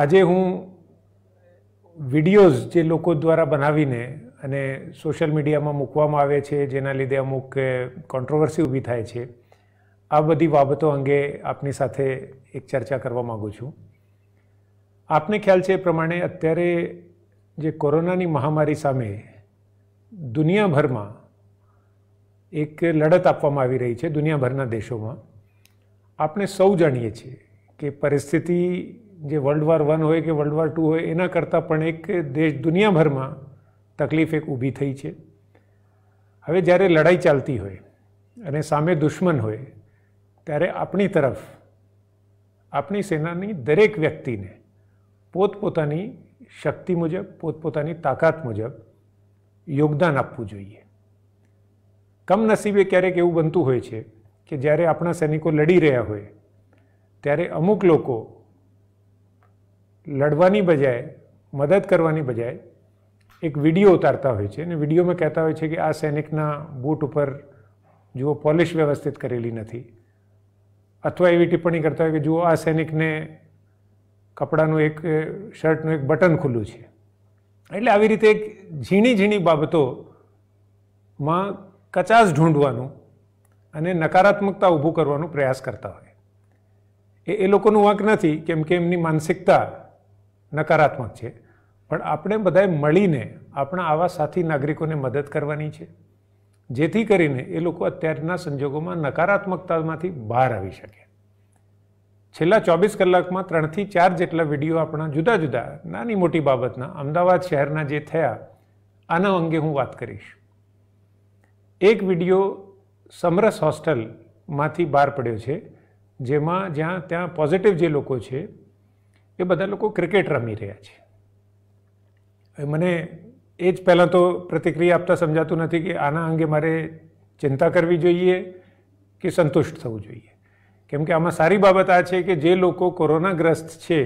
આજે હું વિડીયોઝ જે લોકો દ્વારા બનાવીને અને સોશિયલ મીડિયામાં મૂકવામાં આવે છે જેના લીધે અમુક કોન્ટ્રોવર્સી ઊભી થાય છે આ બધી બાબતો અંગે આપની સાથે એક ચર્ચા કરવા માગું છું આપને ખ્યાલ છે એ પ્રમાણે અત્યારે જે કોરોનાની મહામારી સામે દુનિયાભરમાં એક લડત આપવામાં આવી રહી છે દુનિયાભરના દેશોમાં આપણે સૌ જાણીએ છીએ કે પરિસ્થિતિ જે વર્લ્ડ વોર વન હોય કે વર્લ્ડ વોર ટુ હોય એના કરતાં પણ એક દેશ દુનિયાભરમાં તકલીફ એક ઊભી થઈ છે હવે જ્યારે લડાઈ ચાલતી હોય અને સામે દુશ્મન હોય ત્યારે આપણી તરફ આપણી સેનાની દરેક વ્યક્તિને પોતપોતાની શક્તિ મુજબ પોતપોતાની તાકાત મુજબ યોગદાન આપવું જોઈએ કમનસીબે ક્યારેક એવું બનતું હોય છે કે જ્યારે આપણા સૈનિકો લડી રહ્યા હોય ત્યારે અમુક લોકો લડવાની બજાય મદદ કરવાની બજાય એક વિડીયો ઉતારતા હોય છે અને વિડીયોમાં કહેતા હોય છે કે આ સૈનિકના બૂટ ઉપર જુઓ પોલિશ વ્યવસ્થિત કરેલી નથી અથવા એવી ટિપ્પણી કરતા હોય કે જુઓ આ સૈનિકને કપડાનું એક શર્ટનું એક બટન ખુલ્લું છે એટલે આવી રીતે એક ઝીણી ઝીણી બાબતોમાં કચાશ ઢૂંઢવાનું અને નકારાત્મકતા ઊભું કરવાનો પ્રયાસ કરતા હોય એ એ લોકોનું વાંક નથી કેમ કે એમની માનસિકતા નકારાત્મક છે પણ આપણે બધાએ મળીને આપણા આવા સાથી નાગરિકોને મદદ કરવાની છે જેથી કરીને એ લોકો અત્યારના સંજોગોમાં નકારાત્મકતામાંથી બહાર આવી શકે છેલ્લા ચોવીસ કલાકમાં ત્રણથી ચાર જેટલા વિડીયો આપણા જુદા જુદા નાની મોટી બાબતના અમદાવાદ શહેરના જે થયા આના અંગે હું વાત કરીશ એક વિડીયો સમરસ હોસ્ટેલમાંથી બહાર પડ્યો છે જેમાં જ્યાં ત્યાં પોઝિટિવ જે લોકો છે એ બધા લોકો ક્રિકેટ રમી રહ્યા છે મને એ જ પહેલાં તો પ્રતિક્રિયા આપતા સમજાતું નથી કે આના અંગે મારે ચિંતા કરવી જોઈએ કે સંતુષ્ટ થવું જોઈએ કેમ કે આમાં સારી બાબત આ છે કે જે લોકો કોરોનાગ્રસ્ત છે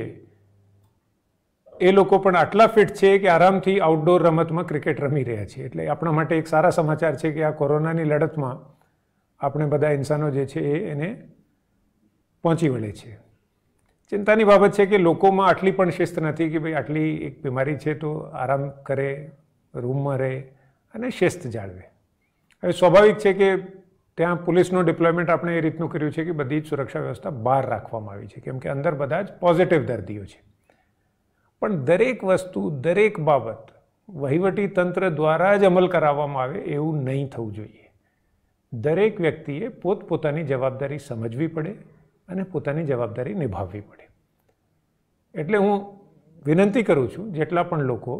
એ લોકો પણ આટલા ફિટ છે કે આરામથી આઉટડોર રમતમાં ક્રિકેટ રમી રહ્યા છે એટલે આપણા માટે એક સારા સમાચાર છે કે આ કોરોનાની લડતમાં આપણે બધા ઇન્સાનો જે છે એ એને પહોંચી વળે છે ચિંતાની બાબત છે કે લોકોમાં આટલી પણ શિસ્ત નથી કે ભાઈ આટલી એક બીમારી છે તો આરામ કરે રૂમમાં રહે અને શિસ્ત જાળવે હવે સ્વાભાવિક છે કે ત્યાં પોલીસનું ડિપ્લોયમેન્ટ આપણે એ રીતનું કર્યું છે કે બધી જ સુરક્ષા વ્યવસ્થા બહાર રાખવામાં આવી છે કેમ કે અંદર બધા જ પોઝિટિવ દર્દીઓ છે પણ દરેક વસ્તુ દરેક બાબત વહીવટી તંત્ર દ્વારા જ અમલ કરાવવામાં આવે એવું નહીં થવું જોઈએ દરેક વ્યક્તિએ પોતપોતાની જવાબદારી સમજવી પડે અને પોતાની જવાબદારી નિભાવવી પડે એટલે હું વિનંતી કરું છું જેટલા પણ લોકો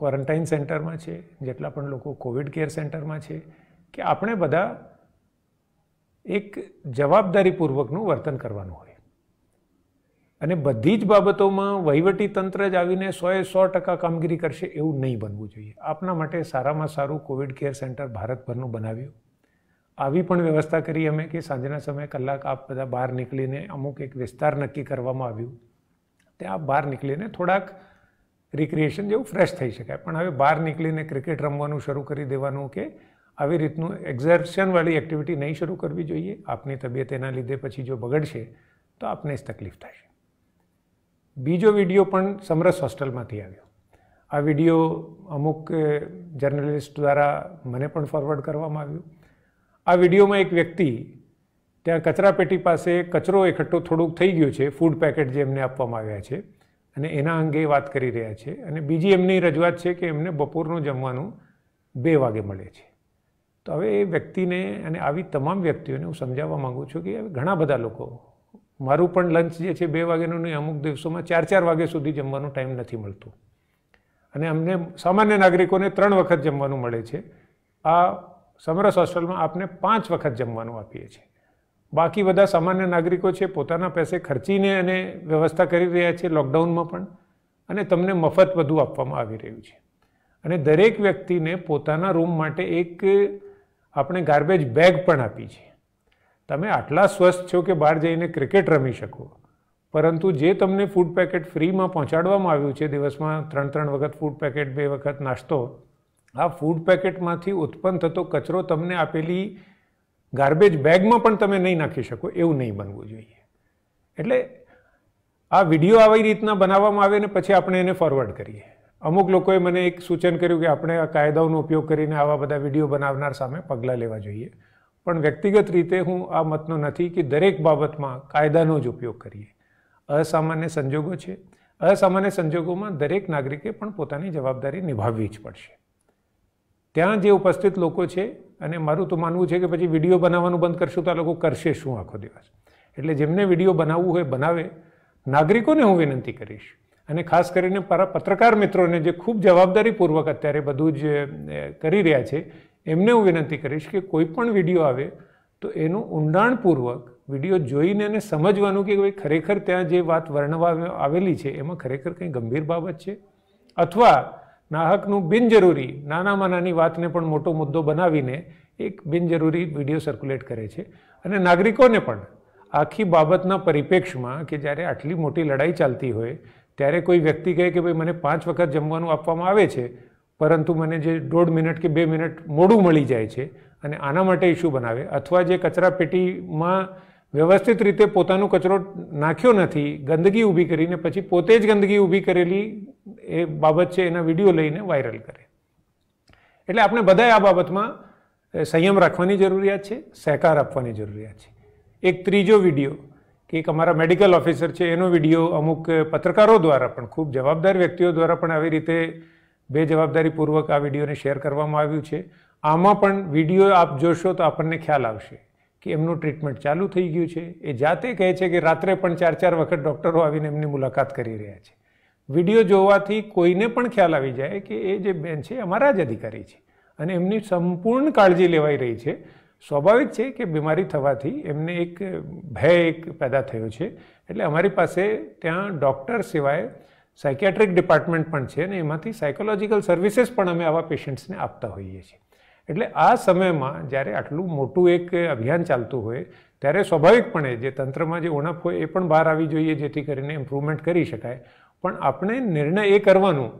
ક્વોરન્ટાઇન સેન્ટરમાં છે જેટલા પણ લોકો કોવિડ કેર સેન્ટરમાં છે કે આપણે બધા એક જવાબદારીપૂર્વકનું વર્તન કરવાનું હોય અને બધી જ બાબતોમાં વહીવટી તંત્ર જ આવીને સોએ સો ટકા કામગીરી કરશે એવું નહીં બનવું જોઈએ આપના માટે સારામાં સારું કોવિડ કેર સેન્ટર ભારતભરનું બનાવ્યું આવી પણ વ્યવસ્થા કરી અમે કે સાંજના સમયે કલાક આપ બધા બહાર નીકળીને અમુક એક વિસ્તાર નક્કી કરવામાં આવ્યું ત્યાં બહાર નીકળીને થોડાક રિક્રિએશન જેવું ફ્રેશ થઈ શકાય પણ હવે બહાર નીકળીને ક્રિકેટ રમવાનું શરૂ કરી દેવાનું કે આવી રીતનું એક્ઝર્શનવાળી એક્ટિવિટી નહીં શરૂ કરવી જોઈએ આપની તબિયત એના લીધે પછી જો બગડશે તો આપને જ તકલીફ થશે બીજો વિડીયો પણ સમરસ હોસ્ટેલમાંથી આવ્યો આ વિડીયો અમુક જર્નલિસ્ટ દ્વારા મને પણ ફોરવર્ડ કરવામાં આવ્યું આ વિડીયોમાં એક વ્યક્તિ ત્યાં કચરાપેટી પાસે કચરો એકઠો થોડુંક થઈ ગયું છે ફૂડ પેકેટ જે એમને આપવામાં આવ્યા છે અને એના અંગે વાત કરી રહ્યા છે અને બીજી એમની રજૂઆત છે કે એમને બપોરનું જમવાનું બે વાગે મળે છે તો હવે એ વ્યક્તિને અને આવી તમામ વ્યક્તિઓને હું સમજાવવા માગું છું કે ઘણા બધા લોકો મારું પણ લંચ જે છે બે વાગ્યાનું નહીં અમુક દિવસોમાં ચાર ચાર વાગ્યા સુધી જમવાનો ટાઈમ નથી મળતો અને અમને સામાન્ય નાગરિકોને ત્રણ વખત જમવાનું મળે છે આ સમરસ હોસ્ટેલમાં આપને પાંચ વખત જમવાનું આપીએ છીએ બાકી બધા સામાન્ય નાગરિકો છે પોતાના પૈસે ખર્ચીને અને વ્યવસ્થા કરી રહ્યા છે લોકડાઉનમાં પણ અને તમને મફત બધું આપવામાં આવી રહ્યું છે અને દરેક વ્યક્તિને પોતાના રૂમ માટે એક આપણે ગાર્બેજ બેગ પણ આપી છે તમે આટલા સ્વસ્થ છો કે બહાર જઈને ક્રિકેટ રમી શકો પરંતુ જે તમને ફૂડ પેકેટ ફ્રીમાં પહોંચાડવામાં આવ્યું છે દિવસમાં ત્રણ ત્રણ વખત ફૂડ પેકેટ બે વખત નાસ્તો આ ફૂડ પેકેટમાંથી ઉત્પન્ન થતો કચરો તમને આપેલી ગાર્બેજ બેગમાં પણ તમે નહીં નાખી શકો એવું નહીં બનવું જોઈએ એટલે આ વિડીયો આવી રીતના બનાવવામાં આવે ને પછી આપણે એને ફોરવર્ડ કરીએ અમુક લોકોએ મને એક સૂચન કર્યું કે આપણે આ કાયદાઓનો ઉપયોગ કરીને આવા બધા વિડીયો બનાવનાર સામે પગલાં લેવા જોઈએ પણ વ્યક્તિગત રીતે હું આ મતનો નથી કે દરેક બાબતમાં કાયદાનો જ ઉપયોગ કરીએ અસામાન્ય સંજોગો છે અસામાન્ય સંજોગોમાં દરેક નાગરિકે પણ પોતાની જવાબદારી નિભાવવી જ પડશે ત્યાં જે ઉપસ્થિત લોકો છે અને મારું તો માનવું છે કે પછી વિડીયો બનાવવાનું બંધ કરશું તો આ લોકો કરશે શું આખો દિવસ એટલે જેમને વિડીયો બનાવવું હોય બનાવે નાગરિકોને હું વિનંતી કરીશ અને ખાસ કરીને મારા પત્રકાર મિત્રોને જે ખૂબ જવાબદારીપૂર્વક અત્યારે બધું જ કરી રહ્યા છે એમને હું વિનંતી કરીશ કે કોઈ પણ વિડીયો આવે તો એનું ઊંડાણપૂર્વક વિડીયો જોઈને અને સમજવાનું કે ભાઈ ખરેખર ત્યાં જે વાત વર્ણવા આવેલી છે એમાં ખરેખર કંઈ ગંભીર બાબત છે અથવા નાહકનું બિનજરૂરી નાનામાં નાની વાતને પણ મોટો મુદ્દો બનાવીને એક બિનજરૂરી વિડીયો સર્ક્યુલેટ કરે છે અને નાગરિકોને પણ આખી બાબતના પરિપ્રેક્ષમાં કે જ્યારે આટલી મોટી લડાઈ ચાલતી હોય ત્યારે કોઈ વ્યક્તિ કહે કે ભાઈ મને પાંચ વખત જમવાનું આપવામાં આવે છે પરંતુ મને જે દોઢ મિનિટ કે બે મિનિટ મોડું મળી જાય છે અને આના માટે ઇસ્યુ બનાવે અથવા જે કચરાપેટીમાં વ્યવસ્થિત રીતે પોતાનો કચરો નાખ્યો નથી ગંદકી ઊભી કરીને પછી પોતે જ ગંદકી ઊભી કરેલી એ બાબત છે એના વિડીયો લઈને વાયરલ કરે એટલે આપણે બધાએ આ બાબતમાં સંયમ રાખવાની જરૂરિયાત છે સહકાર આપવાની જરૂરિયાત છે એક ત્રીજો વિડીયો કે એક અમારા મેડિકલ ઓફિસર છે એનો વિડીયો અમુક પત્રકારો દ્વારા પણ ખૂબ જવાબદાર વ્યક્તિઓ દ્વારા પણ આવી રીતે બેજવાબદારીપૂર્વક આ વિડીયોને શેર કરવામાં આવ્યું છે આમાં પણ વિડીયો આપ જોશો તો આપણને ખ્યાલ આવશે કે એમનું ટ્રીટમેન્ટ ચાલુ થઈ ગયું છે એ જાતે કહે છે કે રાત્રે પણ ચાર ચાર વખત ડૉક્ટરો આવીને એમની મુલાકાત કરી રહ્યા છે વિડીયો જોવાથી કોઈને પણ ખ્યાલ આવી જાય કે એ જે બેન છે અમારા જ અધિકારી છે અને એમની સંપૂર્ણ કાળજી લેવાઈ રહી છે સ્વાભાવિક છે કે બીમારી થવાથી એમને એક ભય એક પેદા થયો છે એટલે અમારી પાસે ત્યાં ડૉક્ટર સિવાય સાયકેટ્રિક ડિપાર્ટમેન્ટ પણ છે અને એમાંથી સાયકોલોજીકલ સર્વિસીસ પણ અમે આવા પેશન્ટ્સને આપતા હોઈએ છીએ એટલે આ સમયમાં જ્યારે આટલું મોટું એક અભિયાન ચાલતું હોય ત્યારે સ્વાભાવિકપણે જે તંત્રમાં જે ઉણપ હોય એ પણ બહાર આવી જોઈએ જેથી કરીને ઇમ્પ્રુવમેન્ટ કરી શકાય પણ આપણે નિર્ણય એ કરવાનું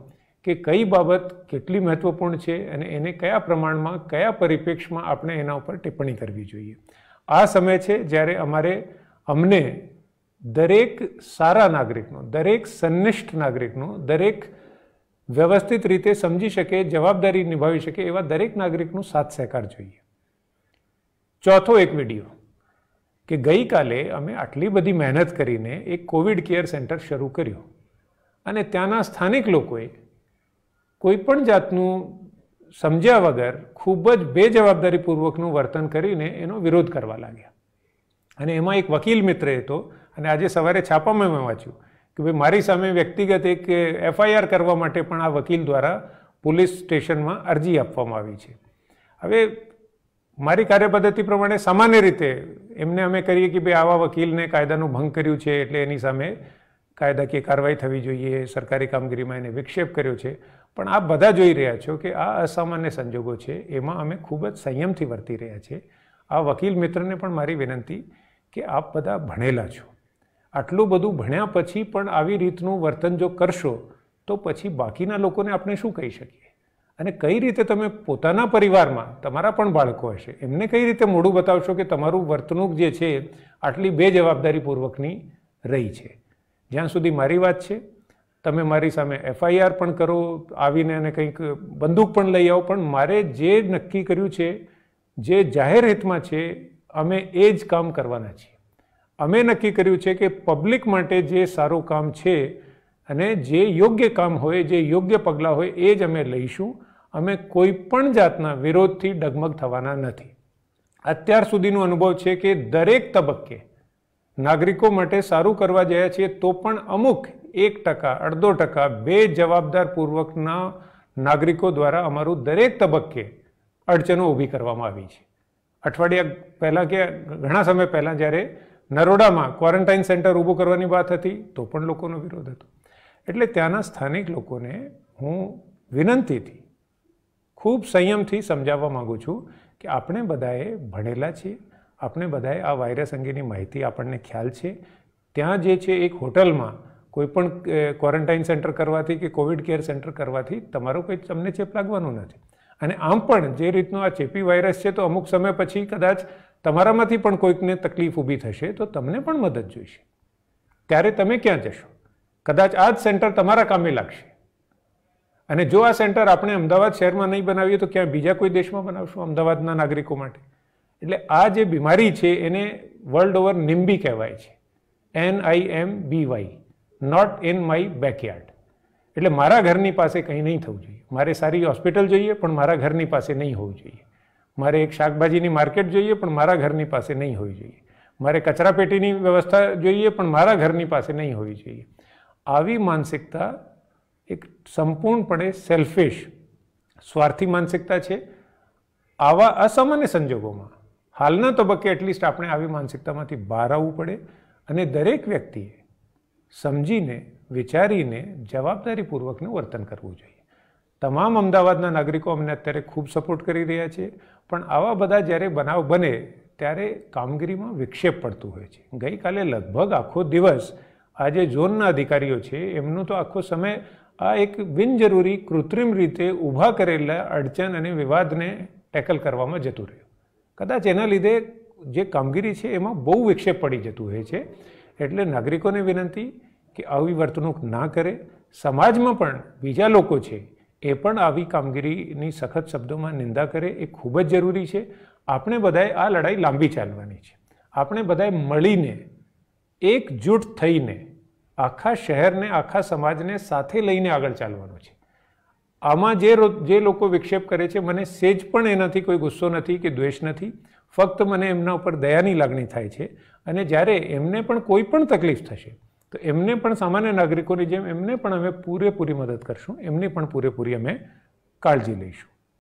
કે કઈ બાબત કેટલી મહત્ત્વપૂર્ણ છે અને એને કયા પ્રમાણમાં કયા પરિપ્રેક્ષમાં આપણે એના ઉપર ટિપ્પણી કરવી જોઈએ આ સમય છે જ્યારે અમારે અમને દરેક સારા નાગરિકનો દરેક સંનિષ્ઠ નાગરિકનો દરેક વ્યવસ્થિત રીતે સમજી શકે જવાબદારી નિભાવી શકે એવા દરેક નાગરિકનું સાથ સહકાર જોઈએ ચોથો એક વિડીયો કે ગઈકાલે અમે આટલી બધી મહેનત કરીને એક કોવિડ કેર સેન્ટર શરૂ કર્યું અને ત્યાંના સ્થાનિક લોકોએ કોઈપણ જાતનું સમજ્યા વગર ખૂબ જ બેજવાબદારીપૂર્વકનું વર્તન કરીને એનો વિરોધ કરવા લાગ્યા અને એમાં એક વકીલ મિત્ર હતો અને આજે સવારે છાપામાં મેં વાંચ્યું કે ભાઈ મારી સામે વ્યક્તિગત એક એફઆઈઆર કરવા માટે પણ આ વકીલ દ્વારા પોલીસ સ્ટેશનમાં અરજી આપવામાં આવી છે હવે મારી કાર્યપદ્ધતિ પ્રમાણે સામાન્ય રીતે એમને અમે કરીએ કે ભાઈ આવા વકીલને કાયદાનો ભંગ કર્યું છે એટલે એની સામે કાયદાકીય કાર્યવાહી થવી જોઈએ સરકારી કામગીરીમાં એને વિક્ષેપ કર્યો છે પણ આપ બધા જોઈ રહ્યા છો કે આ અસામાન્ય સંજોગો છે એમાં અમે ખૂબ જ સંયમથી વર્તી રહ્યા છીએ આ વકીલ મિત્રને પણ મારી વિનંતી કે આપ બધા ભણેલા છો આટલું બધું ભણ્યા પછી પણ આવી રીતનું વર્તન જો કરશો તો પછી બાકીના લોકોને આપણે શું કહી શકીએ અને કઈ રીતે તમે પોતાના પરિવારમાં તમારા પણ બાળકો હશે એમને કઈ રીતે મોડું બતાવશો કે તમારું વર્તણૂક જે છે આટલી બે જવાબદારીપૂર્વકની રહી છે જ્યાં સુધી મારી વાત છે તમે મારી સામે એફઆઈઆર પણ કરો આવીને અને કંઈક બંદૂક પણ લઈ આવો પણ મારે જે નક્કી કર્યું છે જે જાહેર હિતમાં છે અમે એ જ કામ કરવાના છીએ અમે નક્કી કર્યું છે કે પબ્લિક માટે જે સારું કામ છે અને જે યોગ્ય કામ હોય જે યોગ્ય પગલાં હોય એ જ અમે લઈશું અમે કોઈ પણ જાતના વિરોધથી ડગમગ થવાના નથી અત્યાર સુધીનો અનુભવ છે કે દરેક તબક્કે નાગરિકો માટે સારું કરવા જયા છીએ તો પણ અમુક એક ટકા અડધો ટકા બે જવાબદારપૂર્વકના નાગરિકો દ્વારા અમારું દરેક તબક્કે અડચણો ઊભી કરવામાં આવી છે અઠવાડિયા પહેલાં કે ઘણા સમય પહેલાં જ્યારે નરોડામાં ક્વોરન્ટાઇન સેન્ટર ઊભું કરવાની વાત હતી તો પણ લોકોનો વિરોધ હતો એટલે ત્યાંના સ્થાનિક લોકોને હું વિનંતીથી ખૂબ સંયમથી સમજાવવા માગું છું કે આપણે બધાએ ભણેલા છીએ આપણે બધાએ આ વાયરસ અંગેની માહિતી આપણને ખ્યાલ છે ત્યાં જે છે એક હોટલમાં કોઈપણ ક્વોરન્ટાઇન સેન્ટર કરવાથી કે કોવિડ કેર સેન્ટર કરવાથી તમારો કોઈ તમને ચેપ લાગવાનો નથી અને આમ પણ જે રીતનો આ ચેપી વાયરસ છે તો અમુક સમય પછી કદાચ તમારામાંથી પણ કોઈકને તકલીફ ઊભી થશે તો તમને પણ મદદ જોઈશે ત્યારે તમે ક્યાં જશો કદાચ આ જ સેન્ટર તમારા કામે લાગશે અને જો આ સેન્ટર આપણે અમદાવાદ શહેરમાં નહીં બનાવીએ તો ક્યાં બીજા કોઈ દેશમાં બનાવશું અમદાવાદના નાગરિકો માટે એટલે આ જે બીમારી છે એને વર્લ્ડ ઓવર નિમ્બી કહેવાય છે N I M B Y not in my backyard એટલે મારા ઘરની પાસે કંઈ નહીં થવું જોઈએ મારે સારી હોસ્પિટલ જોઈએ પણ મારા ઘરની પાસે નહીં હોવું જોઈએ મારે એક શાકભાજીની માર્કેટ જોઈએ પણ મારા ઘરની પાસે નહીં હોવી જોઈએ મારે કચરાપેટીની વ્યવસ્થા જોઈએ પણ મારા ઘરની પાસે નહીં હોવી જોઈએ આવી માનસિકતા એક સંપૂર્ણપણે સેલ્ફિશ સ્વાર્થી માનસિકતા છે આવા અસામાન્ય સંજોગોમાં હાલના તબક્કે એટલીસ્ટ આપણે આવી માનસિકતામાંથી બહાર આવવું પડે અને દરેક વ્યક્તિએ સમજીને વિચારીને જવાબદારીપૂર્વકનું વર્તન કરવું જોઈએ તમામ અમદાવાદના નાગરિકો અમને અત્યારે ખૂબ સપોર્ટ કરી રહ્યા છે પણ આવા બધા જ્યારે બનાવ બને ત્યારે કામગીરીમાં વિક્ષેપ પડતું હોય છે ગઈકાલે લગભગ આખો દિવસ આ જે ઝોનના અધિકારીઓ છે એમનું તો આખો સમય આ એક બિનજરૂરી કૃત્રિમ રીતે ઊભા કરેલા અડચણ અને વિવાદને ટેકલ કરવામાં જતું રહ્યું કદાચ એના લીધે જે કામગીરી છે એમાં બહુ વિક્ષેપ પડી જતું હોય છે એટલે નાગરિકોને વિનંતી કે આવી વર્તણૂક ના કરે સમાજમાં પણ બીજા લોકો છે એ પણ આવી કામગીરીની સખત શબ્દોમાં નિંદા કરે એ ખૂબ જ જરૂરી છે આપણે બધાએ આ લડાઈ લાંબી ચાલવાની છે આપણે બધાએ મળીને એકજૂટ થઈને આખા શહેરને આખા સમાજને સાથે લઈને આગળ ચાલવાનું છે આમાં જે જે લોકો વિક્ષેપ કરે છે મને સેજ પણ એનાથી કોઈ ગુસ્સો નથી કે દ્વેષ નથી ફક્ત મને એમના ઉપર દયાની લાગણી થાય છે અને જ્યારે એમને પણ કોઈ પણ તકલીફ થશે તો એમને પણ સામાન્ય નાગરિકોની જેમ એમને પણ અમે પૂરેપૂરી મદદ કરશું એમની પણ પૂરેપૂરી અમે કાળજી લઈશું